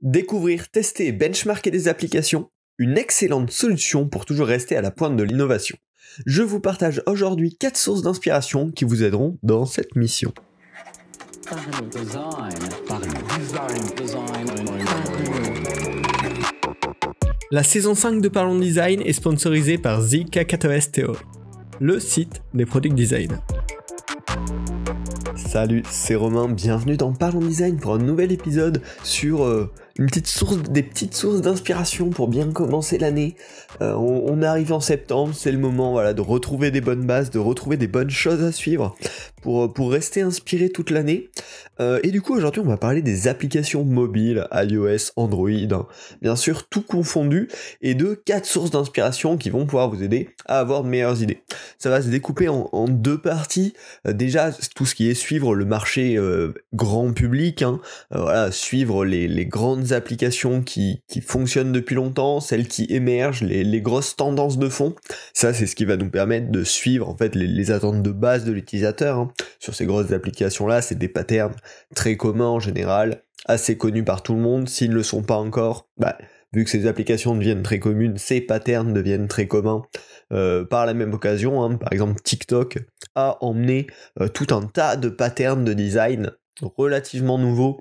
Découvrir, tester et benchmarker des applications, une excellente solution pour toujours rester à la pointe de l'innovation. Je vous partage aujourd'hui 4 sources d'inspiration qui vous aideront dans cette mission. La saison 5 de Parlons Design est sponsorisée par ZK4STO, le site des produits design. Salut, c'est Romain, bienvenue dans Parlons Design pour un nouvel épisode sur euh, petite source, des petites sources d'inspiration pour bien commencer l'année. Euh, on, arrive en septembre, c'est le moment voilà, de retrouver des bonnes bases, de retrouver des bonnes choses à suivre pour, euh, pour rester inspiré toute l'année. Euh, et du coup, aujourd'hui, on va parler des applications mobiles, iOS, Android, hein. bien sûr, tout confondu, et de quatre sources d'inspiration qui vont pouvoir vous aider à avoir de meilleures idées. Ça va se découper en, deux parties. déjà, tout ce qui est suivre le marché grand public, hein. suivre les, les grandes applications qui, fonctionnent depuis longtemps, celles qui émergent, les, grosses tendances de fond. Ça, c'est ce qui va nous permettre de suivre en fait les, attentes de base de l'utilisateur. Hein. Sur ces grosses applications-là, c'est des patterns très communs en général, assez connus par tout le monde. S'ils ne le sont pas encore, bah, vu que ces applications deviennent très communes, ces patterns deviennent très communs. Euh, par la même occasion, hein. par exemple TikTok a emmené euh, tout un tas de patterns de design relativement nouveaux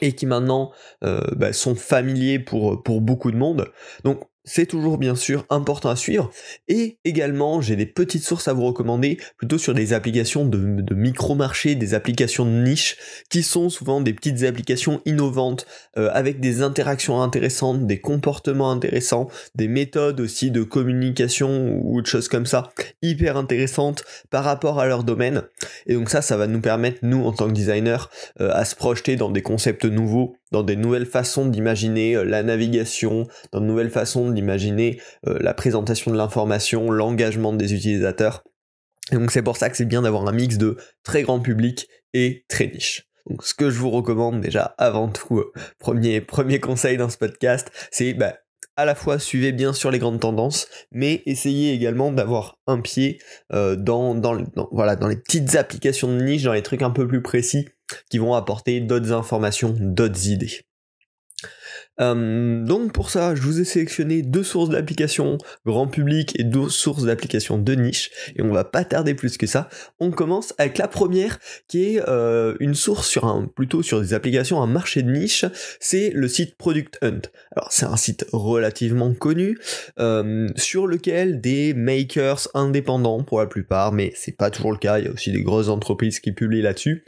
et qui maintenant euh, bah, sont familiers pour, pour beaucoup de monde. Donc c'est toujours bien sûr important à suivre. Et également, j'ai des petites sources à vous recommander, plutôt sur des applications de, micro-marché, des applications de niche, qui sont souvent des petites applications innovantes, euh, avec des interactions intéressantes, des comportements intéressants, des méthodes aussi de communication ou de choses comme ça, hyper intéressantes par rapport à leur domaine. Et donc ça, ça va nous permettre, nous, en tant que designers, euh, à se projeter dans des concepts nouveaux dans des nouvelles façons d'imaginer euh, la navigation, dans de nouvelles façons d'imaginer euh, la présentation de l'information, l'engagement des utilisateurs. Et donc c'est pour ça que c'est bien d'avoir un mix de très grand public et très niche. Donc ce que je vous recommande déjà avant tout, euh, premier, premier conseil dans ce podcast, c'est bah, à la fois suivez bien sur les grandes tendances, mais essayez également d'avoir un pied dans, dans, voilà, dans les petites applications de niche, dans les trucs un peu plus précis qui vont apporter d'autres informations, d'autres idées. Hum, donc pour ça, je vous ai sélectionné deux sources d'applications grand public et deux sources d'applications de niche, et on ne va pas tarder plus que ça. On commence avec la première, qui est euh, une source sur plutôt sur des applications, un marché de niche, c'est le site Product Hunt. Alors c'est un site relativement connu, hum, sur lequel des makers indépendants pour la plupart, mais c'est pas toujours le cas, il y a aussi des grosses entreprises qui publient là-dessus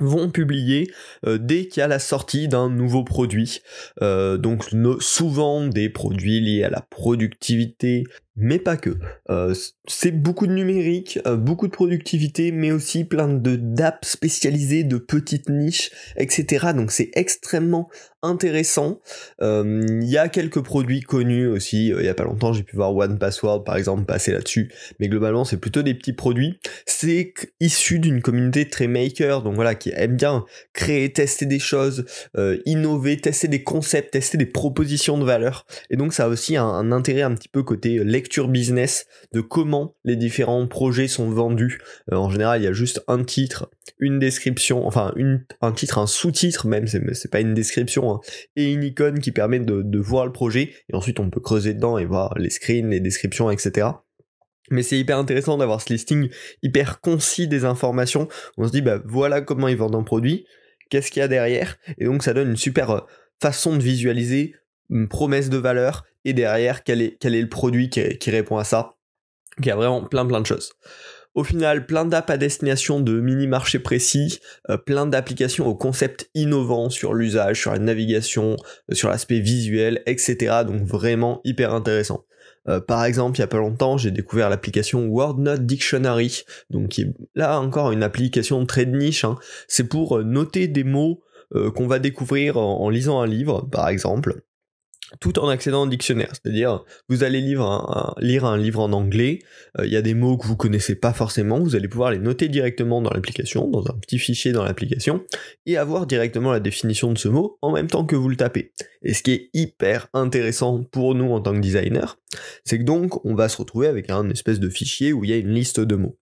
vont publier euh, dès qu'il y a la sortie d'un nouveau produit. Euh, donc souvent des produits liés à la productivité, mais pas que. Euh, c'est beaucoup de numérique, euh, beaucoup de productivité, mais aussi plein de dApps spécialisées, de petites niches, etc. Donc c'est extrêmement intéressant. Euh, il y a quelques produits connus aussi. Il y a pas longtemps, j'ai pu voir One Password par exemple passer là-dessus. Mais globalement, c'est plutôt des petits produits. C'est issu d'une communauté très maker, donc voilà, qui aime bien créer, tester des choses, innover, tester des concepts, tester des propositions de valeur. Et donc ça a aussi un, intérêt un petit peu côté lecture business de comment les différents projets sont vendus. Euh, en général, il y a juste un titre, une description, enfin une, un titre, un sous-titre même, c'est pas une description, hein, et une icône qui permet de, voir le projet. Et ensuite, on peut creuser dedans et voir les screens, les descriptions, etc. Mais c'est hyper intéressant d'avoir ce listing hyper concis des informations. On se dit, bah voilà comment ils vendent un produit, qu'est-ce qu'il y a derrière. Et donc ça donne une super euh, façon de visualiser une promesse de valeur et derrière, quel est, quel est le produit qui, répond à ça. il y a vraiment plein plein de choses. Au final, plein d'apps à destination de mini-marchés précis, euh, plein d'applications aux concepts innovants sur l'usage, sur la navigation, euh, sur l'aspect visuel, etc. Donc vraiment hyper intéressant. Euh, par exemple, il y a pas longtemps, j'ai découvert l'application WordNote Dictionary, donc qui est là encore une application très de niche. Hein. C'est pour noter des mots qu'on va découvrir en lisant un livre, par exemple tout en accédant au dictionnaire. C'est-à-dire, vous allez lire un, lire un livre en anglais, euh, il y a des mots que vous connaissez pas forcément, vous allez pouvoir les noter directement dans l'application, dans un petit fichier dans l'application, et avoir directement la définition de ce mot en même temps que vous le tapez. Et ce qui est hyper intéressant pour nous en tant que designer, c'est que donc on va se retrouver avec un espèce de fichier où il y a une liste de mots.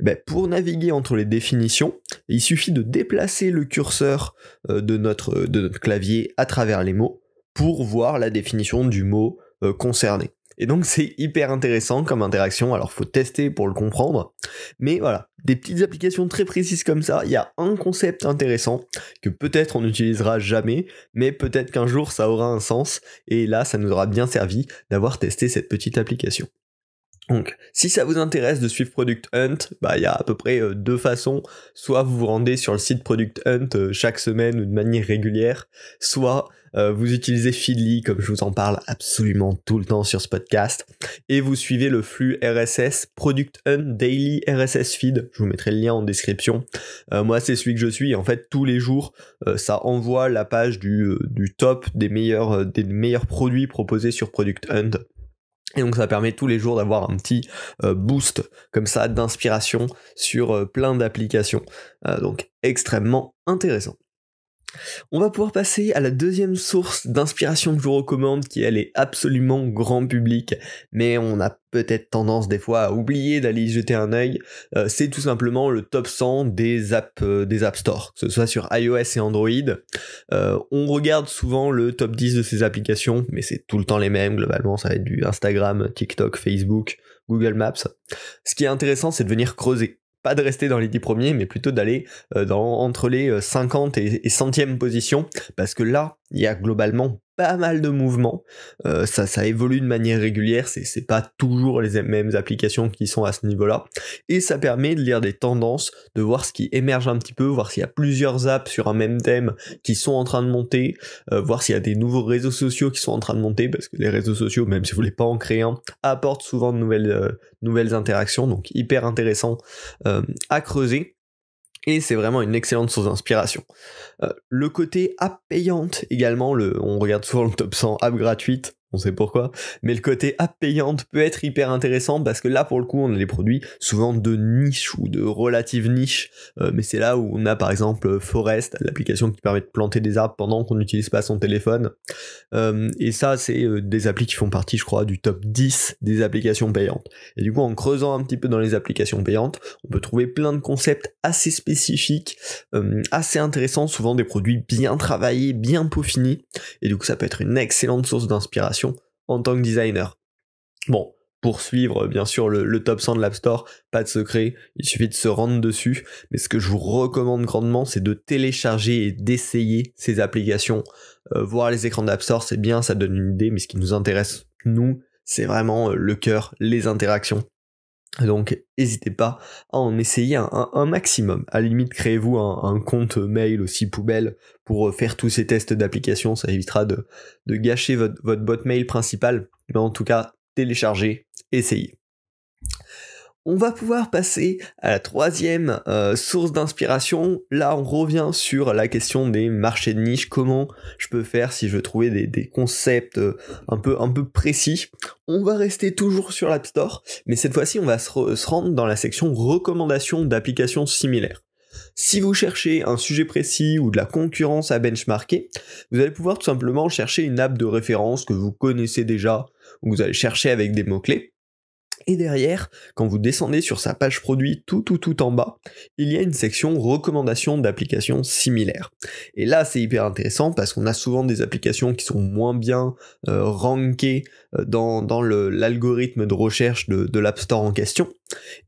Eh ben, pour naviguer entre les définitions, il suffit de déplacer le curseur euh, de notre, de notre clavier à travers les mots pour voir la définition du mot euh, concerné. Et donc c'est hyper intéressant comme interaction, alors faut tester pour le comprendre. Mais voilà, des petites applications très précises comme ça, il y a un concept intéressant que peut-être on n'utilisera jamais, mais peut-être qu'un jour ça aura un sens, et là ça nous aura bien servi d'avoir testé cette petite application. Donc, si ça vous intéresse de suivre Product Hunt, bah il y a à peu près euh, deux façons. Soit vous vous rendez sur le site Product Hunt euh, chaque semaine ou de manière régulière, soit euh, vous utilisez Feedly, comme je vous en parle absolument tout le temps sur ce podcast, et vous suivez le flux RSS Product Hunt Daily RSS Feed. Je vous mettrai le lien en description. moi, c'est celui que je suis. En fait, tous les jours, ça envoie la page du, du top des meilleurs, des meilleurs produits proposés sur Product Hunt. Et donc ça permet tous les jours d'avoir un petit euh, boost comme ça d'inspiration sur euh, plein d'applications. Euh, donc extrêmement intéressant. On va pouvoir passer à la deuxième source d'inspiration que je vous recommande, qui elle est absolument grand public, mais on a peut-être tendance des fois à oublier d'aller y jeter un œil. Euh, c'est tout simplement le top 100 des apps euh, des App Store, que ce soit sur iOS et Android. Euh, on regarde souvent le top 10 de ces applications, mais c'est tout le temps les mêmes. Globalement, ça va être du Instagram, TikTok, Facebook, Google Maps. Ce qui est intéressant, c'est de venir creuser pas de rester dans les 10 premiers, mais plutôt d'aller euh, entre les 50 euh, et 100e position, parce que là, il y a globalement pas mal de mouvements. Euh, ça, ça évolue de manière régulière, c'est, n'est pas toujours les mêmes applications qui sont à ce niveau-là. Et ça permet de lire des tendances, de voir ce qui émerge un petit peu, voir s'il y a plusieurs apps sur un même thème qui sont en train de monter, euh, voir s'il y a des nouveaux réseaux sociaux qui sont en train de monter, parce que les réseaux sociaux, même si vous voulez pas en créer un, apportent souvent de nouvelles, euh, nouvelles interactions, donc hyper intéressant à creuser et c'est vraiment une excellente source d'inspiration. Euh, le côté app payante également, le, on regarde souvent le top 100 app gratuite, on sait pourquoi. Mais le côté app payante peut être hyper intéressant parce que là, pour le coup, on a des produits souvent de niche ou de relative niche. Euh, mais c'est là où on a par exemple Forest, l'application qui permet de planter des arbres pendant qu'on n'utilise pas son téléphone. Euh, et ça, c'est euh, des applis qui font partie, je crois, du top 10 des applications payantes. Et du coup, en creusant un petit peu dans les applications payantes, on peut trouver plein de concepts assez spécifiques, assez intéressants, souvent des produits bien travaillés, bien peaufinis Et du coup, ça peut être une excellente source d'inspiration en tant que designer. Bon, pour suivre bien sûr le, top 100 de l'App Store, pas de secret, il suffit de se rendre dessus, mais ce que je vous recommande grandement, c'est de télécharger et d'essayer ces applications. Euh, voir les écrans d'App Store, c'est bien, ça donne une idée, mais ce qui nous intéresse, nous, c'est vraiment euh, le cœur, les interactions. Donc, n'hésitez pas à en essayer un, maximum. À la limite, créez-vous un, compte mail aussi poubelle pour euh, faire tous ces tests d'application. Ça évitera de, gâcher votre, votre boîte mail principale. Mais en tout cas, téléchargez, essayez. On va pouvoir passer à la troisième euh, source d'inspiration. Là, on revient sur la question des marchés de niche. Comment je peux faire si je veux trouver des, concepts euh, un peu, un peu précis. On va rester toujours sur l'App Store, mais cette fois-ci, on va se, se rendre dans la section recommandations d'applications similaires. Si vous cherchez un sujet précis ou de la concurrence à benchmarker, vous allez pouvoir tout simplement chercher une app de référence que vous connaissez déjà ou que vous allez chercher avec des mots-clés. Et derrière, quand vous descendez sur sa page produit tout tout tout en bas, il y a une section recommandations d'applications similaires. Et là, c'est hyper intéressant parce qu'on a souvent des applications qui sont moins bien euh, rankées euh, dans, dans l'algorithme de recherche de, de l'App Store en question.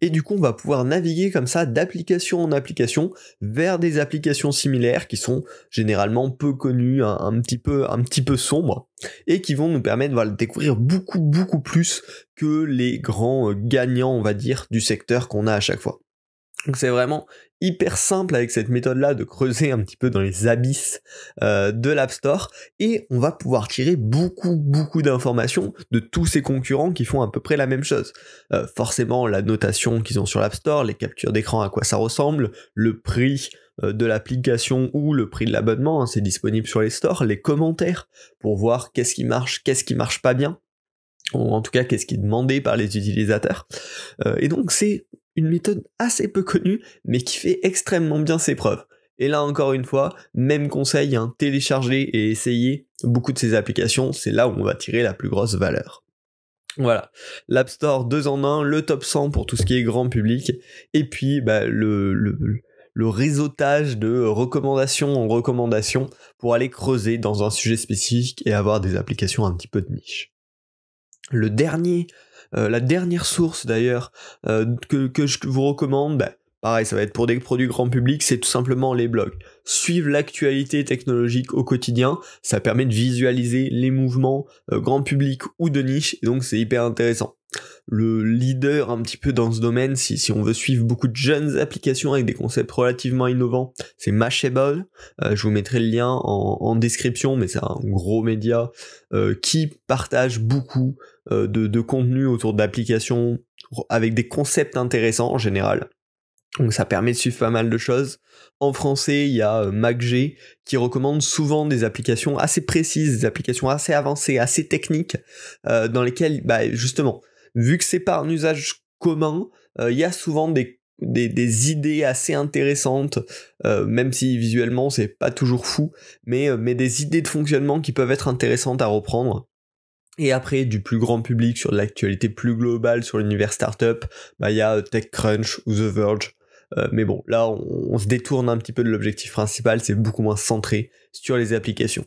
Et du coup, on va pouvoir naviguer comme ça d'application en application vers des applications similaires qui sont généralement peu connues, un, petit, peu, un petit peu sombres, et qui vont nous permettre de découvrir beaucoup, beaucoup plus que les grands euh, gagnants, on va dire, du secteur qu'on a à chaque fois. Donc c'est vraiment hyper simple avec cette méthode-là de creuser un petit peu dans les abysses euh, de l'App Store et on va pouvoir tirer beaucoup beaucoup d'informations de tous ces concurrents qui font à peu près la même chose. Euh, forcément la notation qu'ils ont sur l'App Store, les captures d'écran à quoi ça ressemble, le prix euh, de l'application ou le prix de l'abonnement, hein, c'est disponible sur les stores, les commentaires pour voir qu'est-ce qui marche, qu'est-ce qui marche pas bien, ou en tout cas qu'est-ce qui est demandé par les utilisateurs. et donc c'est une méthode assez peu connue, mais qui fait extrêmement bien ses preuves. Et là encore une fois, même conseil, hein, télécharger et essayer beaucoup de ces applications, c'est là où on va tirer la plus grosse valeur. Voilà, l'App Store 2 en 1, le top 100 pour tout ce qui est grand public, et puis bah, le, le, le réseautage de recommandations en recommandations pour aller creuser dans un sujet spécifique et avoir des applications un petit peu de niche. Le dernier euh, la dernière source d'ailleurs euh, que, je vous recommande, bah, Pareil, ça va être pour des produits grand public, c'est tout simplement les blogs. Suivre l'actualité technologique au quotidien, ça permet de visualiser les mouvements euh, grand public ou de niche, et donc c'est hyper intéressant. Le leader un petit peu dans ce domaine, si, on veut suivre beaucoup de jeunes applications avec des concepts relativement innovants, c'est Mashable. Euh, je vous mettrai le lien en, description, mais c'est un gros média euh, qui partage beaucoup de, de contenu autour d'applications avec des concepts intéressants en général. Donc ça permet de suivre pas mal de choses. En français, il y a euh, MacG qui recommande souvent des applications assez précises, des applications assez avancées, assez techniques, euh, dans lesquelles, bah, justement, vu que c'est pas un usage commun, euh, il y a souvent des, idées assez intéressantes, même si visuellement c'est pas toujours fou, mais, des idées de fonctionnement qui peuvent être intéressantes à reprendre. Et après, du plus grand public sur l'actualité plus globale sur l'univers startup, bah, il y a TechCrunch ou The Verge euh, mais bon, là, on, se détourne un petit peu de l'objectif principal, c'est beaucoup moins centré sur les applications.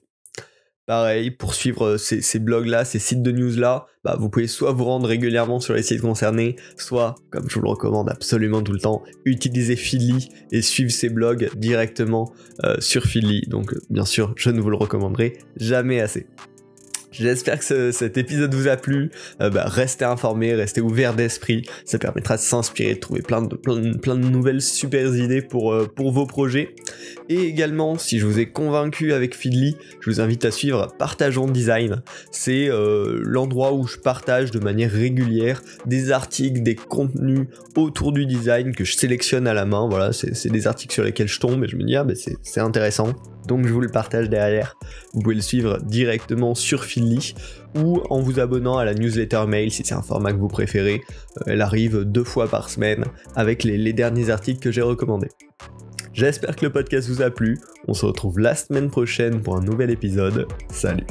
Pareil, pour suivre euh, ces, blogs-là, ces sites de news-là, bah, vous pouvez soit vous rendre régulièrement sur les sites concernés, soit, comme je vous le recommande absolument tout le temps, utiliser Feedly et suivre ces blogs directement euh, sur Feedly. Donc, bien sûr, je ne vous le recommanderai jamais assez. J'espère que cet épisode vous a plu. Euh, bah, restez informés, restez ouverts d'esprit. Ça permettra de s'inspirer, de trouver plein de, nouvelles super idées euh, pour, vos projets. Et également, si je vous ai convaincu avec Feedly, je vous invite à suivre Partageons Design. C'est euh, l'endroit où je partage de manière régulière des articles, des contenus autour du design que je sélectionne à la main. Voilà, c'est des articles sur lesquels je tombe et je me dis, ah, bah, c'est intéressant donc je vous le partage derrière. Vous pouvez le suivre directement sur Filly ou en vous abonnant à la newsletter mail si c'est un format que vous préférez. Euh, elle arrive deux fois par semaine avec les derniers articles que j'ai recommandés. J'espère que le podcast vous a plu. On se retrouve la semaine prochaine pour un nouvel épisode. Salut.